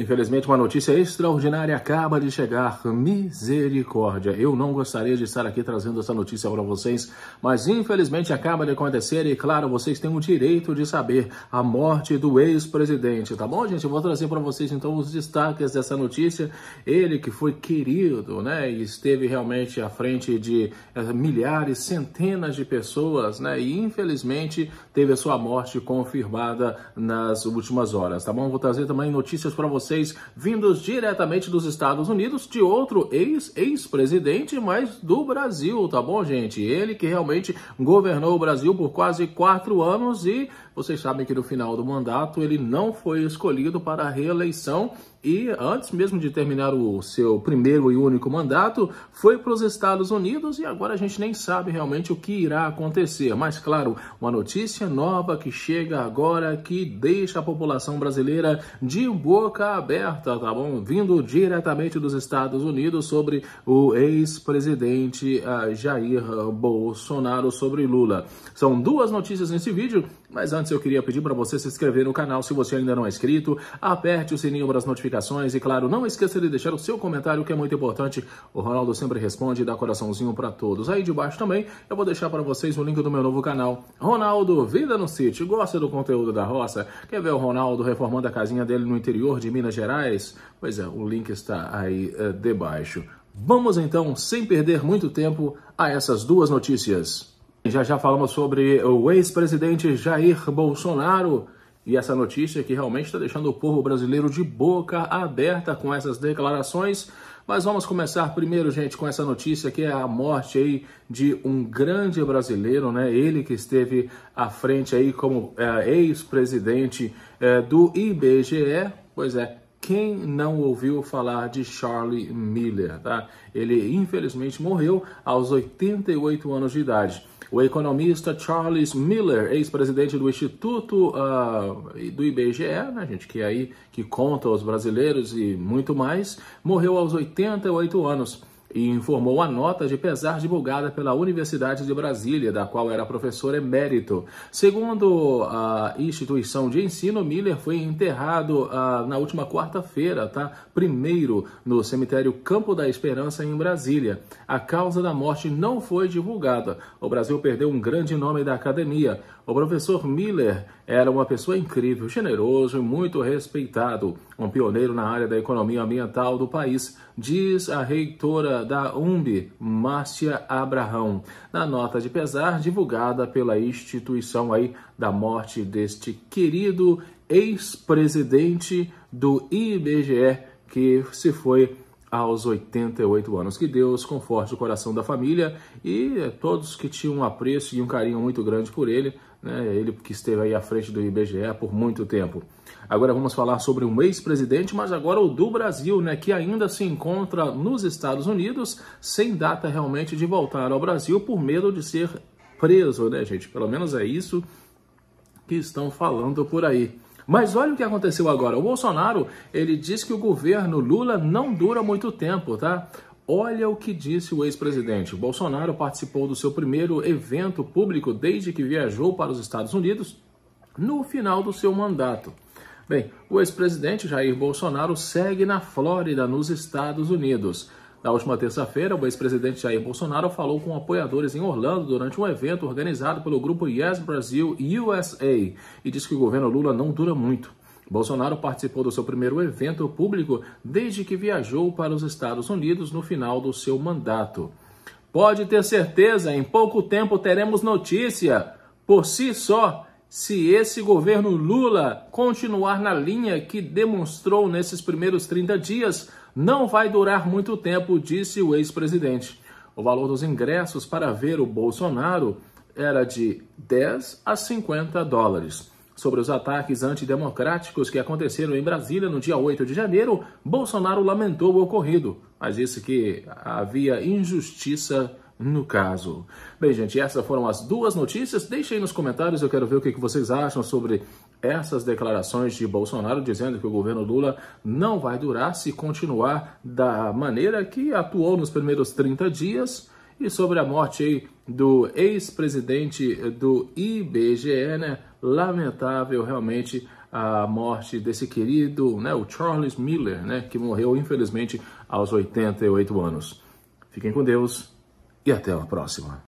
Infelizmente, uma notícia extraordinária acaba de chegar. Misericórdia! Eu não gostaria de estar aqui trazendo essa notícia para vocês, mas infelizmente acaba de acontecer e, claro, vocês têm o direito de saber a morte do ex-presidente, tá bom, gente? Eu vou trazer para vocês então os destaques dessa notícia. Ele que foi querido, né, e esteve realmente à frente de eh, milhares, centenas de pessoas, né, e infelizmente teve a sua morte confirmada nas últimas horas, tá bom? Vou trazer também notícias para vocês vocês, vindos diretamente dos Estados Unidos, de outro ex-ex-presidente, mas do Brasil, tá bom, gente? Ele que realmente governou o Brasil por quase quatro anos e vocês sabem que no final do mandato ele não foi escolhido para a reeleição e, antes mesmo de terminar o seu primeiro e único mandato, foi para os Estados Unidos e agora a gente nem sabe realmente o que irá acontecer. Mas, claro, uma notícia nova que chega agora que deixa a população brasileira de boca aberta, tá bom? Vindo diretamente dos Estados Unidos sobre o ex-presidente ah, Jair Bolsonaro sobre Lula. São duas notícias nesse vídeo. Mas antes eu queria pedir para você se inscrever no canal se você ainda não é inscrito, aperte o sininho para as notificações e, claro, não esqueça de deixar o seu comentário que é muito importante. O Ronaldo sempre responde e dá coraçãozinho para todos. Aí de baixo também eu vou deixar para vocês o link do meu novo canal. Ronaldo, Vida no City. Gosta do conteúdo da roça? Quer ver o Ronaldo reformando a casinha dele no interior de Minas Gerais? Pois é, o link está aí é, debaixo. Vamos então, sem perder muito tempo, a essas duas notícias. Já já falamos sobre o ex-presidente Jair Bolsonaro e essa notícia que realmente está deixando o povo brasileiro de boca aberta com essas declarações. Mas vamos começar primeiro, gente, com essa notícia que é a morte aí de um grande brasileiro, né? Ele que esteve à frente aí como é, ex-presidente é, do IBGE. Pois é, quem não ouviu falar de Charlie Miller, tá? Ele infelizmente morreu aos 88 anos de idade. O economista Charles Miller, ex-presidente do Instituto uh, do IBGE, né, gente, que é aí que conta os brasileiros e muito mais, morreu aos 88 anos e informou a nota de pesar divulgada pela Universidade de Brasília, da qual era professor emérito. Segundo a instituição de ensino, Miller foi enterrado ah, na última quarta-feira, tá? Primeiro, no cemitério Campo da Esperança, em Brasília. A causa da morte não foi divulgada. O Brasil perdeu um grande nome da academia. O professor Miller era uma pessoa incrível, generoso e muito respeitado, um pioneiro na área da economia ambiental do país, diz a reitora da UMB, Márcia Abraham, na nota de pesar divulgada pela instituição aí da morte deste querido ex-presidente do IBGE que se foi aos 88 anos. Que Deus conforte o coração da família e todos que tinham um apreço e um carinho muito grande por ele né? ele que esteve aí à frente do IBGE por muito tempo. Agora vamos falar sobre um ex-presidente, mas agora o do Brasil, né, que ainda se encontra nos Estados Unidos, sem data realmente de voltar ao Brasil por medo de ser preso, né, gente? Pelo menos é isso que estão falando por aí. Mas olha o que aconteceu agora. O Bolsonaro, ele diz que o governo Lula não dura muito tempo, tá? Olha o que disse o ex-presidente. Bolsonaro participou do seu primeiro evento público desde que viajou para os Estados Unidos no final do seu mandato. Bem, o ex-presidente Jair Bolsonaro segue na Flórida, nos Estados Unidos. Na última terça-feira, o ex-presidente Jair Bolsonaro falou com apoiadores em Orlando durante um evento organizado pelo grupo Yes Brasil USA e disse que o governo Lula não dura muito. Bolsonaro participou do seu primeiro evento público desde que viajou para os Estados Unidos no final do seu mandato. Pode ter certeza, em pouco tempo teremos notícia. Por si só, se esse governo Lula continuar na linha que demonstrou nesses primeiros 30 dias, não vai durar muito tempo, disse o ex-presidente. O valor dos ingressos para ver o Bolsonaro era de 10 a 50 dólares. Sobre os ataques antidemocráticos que aconteceram em Brasília no dia 8 de janeiro, Bolsonaro lamentou o ocorrido, mas disse que havia injustiça no caso. Bem, gente, essas foram as duas notícias. Deixem nos comentários, eu quero ver o que vocês acham sobre essas declarações de Bolsonaro dizendo que o governo Lula não vai durar se continuar da maneira que atuou nos primeiros 30 dias e sobre a morte aí do ex-presidente do IBGE, né? lamentável realmente a morte desse querido, né, o Charles Miller, né, que morreu infelizmente aos 88 anos. Fiquem com Deus e até a próxima.